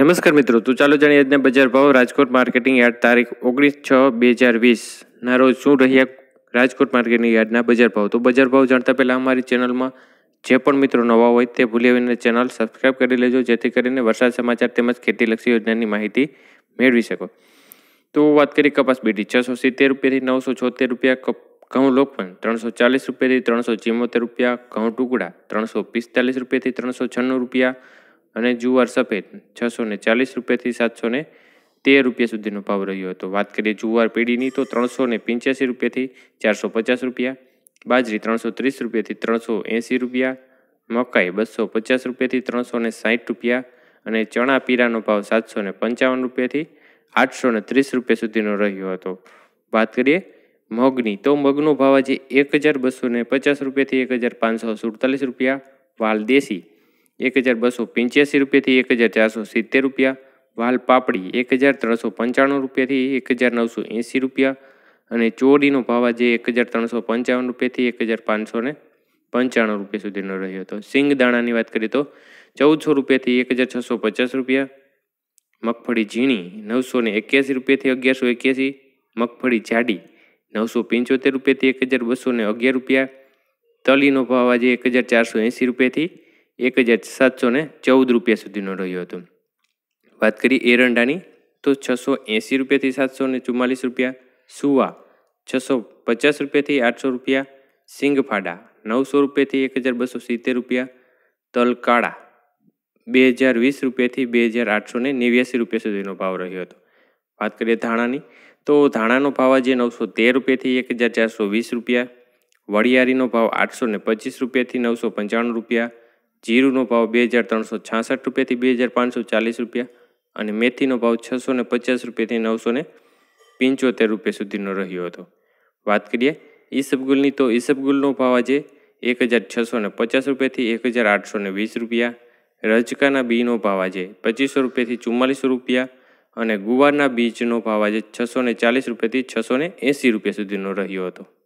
નમસ્કાર મિત્રો તો ચાલો જાણીએ આજના બજાર ભાવ રાજકોટ માર્કેટિંગ યાર્ડ તારીખ ઓગણીસ છ બે હજાર વીસના રોજ શું રહ્યા રાજકોટ માર્કેટિંગ યાર્ડના બજાર ભાવ તો બજાર ભાવ જાણતા પહેલાં અમારી ચેનલમાં જે પણ મિત્રો નવા હોય તે ભૂલી આવીને ચેનલ સબસ્ક્રાઈબ કરી લેજો જેથી કરીને વરસાદ સમાચાર તેમજ ખેતીલક્ષી યોજનાની માહિતી મેળવી શકો તો વાત કરીએ કપાસ બેટી છસો સિત્તેર રૂપિયાથી નવસો છોતેર રૂપિયા કપ ઘઉં લોકપન ત્રણસો ચાલીસ રૂપિયાથી ત્રણસો ચિમોતેર રૂપિયા ઘઉં ટુકડા ત્રણસો પિસ્તાલીસ રૂપિયાથી ત્રણસો છન્નું રૂપિયા અને જુવાર સફેદ છસો ને ચાલીસ રૂપિયાથી સાતસો ને તેર રૂપિયા સુધીનો ભાવ રહ્યો હતો વાત કરીએ જુવાર પેઢીની તો ત્રણસો ને પંચ્યાસી રૂપિયાથી ચારસો પચાસ રૂપિયા બાજરી ત્રણસો ત્રીસ રૂપિયાથી ત્રણસો એંસી રૂપિયા મકાઈ બસો પચાસ રૂપિયાથી ત્રણસો ને સાહીઠ રૂપિયા અને ચણા પીરાનો ભાવ સાતસો ને પંચાવન રૂપિયાથી આઠસો ને ત્રીસ રૂપિયા સુધીનો રહ્યો હતો વાત કરીએ મગની તો મગનો ભાવ આજે એક હજાર બસો ને પચાસ રૂપિયાથી એક હજાર પાંચસો સુડતાલીસ રૂપિયા વાલ દેશી એક હજાર બસો પંચ્યાસી રૂપિયાથી એક હજાર ચારસો સિત્તેર રૂપિયા વાલ પાપડી એક હજાર ત્રણસો પંચાણું રૂપિયાથી એક હજાર નવસો એંસી રૂપિયા અને ચોરીનો ભાવ આજે એક હજાર ત્રણસો પંચાવન રૂપિયાથી એક હજાર પાંચસો ને પંચાણું રૂપિયા સુધીનો રહ્યો હતો સિંગ દાણાની વાત કરીએ તો ચૌદસો રૂપિયાથી એક હજાર છસો પચાસ રૂપિયા મગફળી ઝીણી નવસો ને એક્યાસી રૂપિયાથી અગિયારસો એક્યાસી મગફળી જાડી નવસો પંચોતેર રૂપિયાથી એક હજાર બસો ને અગિયાર રૂપિયા તલીનો ભાવ આજે એક હજાર ચારસો એંસી રૂપિયાથી એક હજાર સાતસો ને ચૌદ રૂપિયા સુધીનો રહ્યો હતો વાત કરીએ એરંડાની તો છસો એંસી રૂપિયાથી સાતસો ને ચુમ્માલીસ રૂપિયા સુવા છસો પચાસ રૂપિયાથી આઠસો રૂપિયા સિંગફાડા નવસો રૂપિયાથી એક હજાર બસો સિત્તેર રૂપિયા તલકાળા બે હજાર વીસ રૂપિયાથી બે હજાર આઠસો ને નેવ્યાસી રૂપિયા સુધીનો ભાવ રહ્યો હતો વાત કરીએ ધાણાની તો ધાણાનો ભાવ આજે નવસો તેર રૂપિયાથી એક હજાર ચારસો વીસ રૂપિયા વરિયાળીનો ભાવ આઠસો ને પચીસ રૂપિયાથી નવસો પંચાણું રૂપિયા જીરુંનો ભાવ બે હજાર ત્રણસો છાસઠ રૂપિયાથી બે હજાર પાંચસો ચાલીસ રૂપિયા અને મેથીનો ભાવ છસો ને પચાસ રૂપિયાથી નવસો ને પંચોતેર રૂપિયા સુધીનો રહ્યો હતો વાત કરીએ ઈસબગુલની તો ઈસબગુલનો ભાવ આજે એક હજાર છસો ને પચાસ રૂપિયાથી એક હજાર આઠસો ને વીસ રૂપિયા રજકાના બીનો ભાવ આજે પચીસો રૂપિયાથી ચુમ્માલીસો રૂપિયા અને ગુવારના બીજનો ભાવ આજે છસો ને ચાલીસ રૂપિયાથી છસો ને એંસી રૂપિયા સુધીનો રહ્યો હતો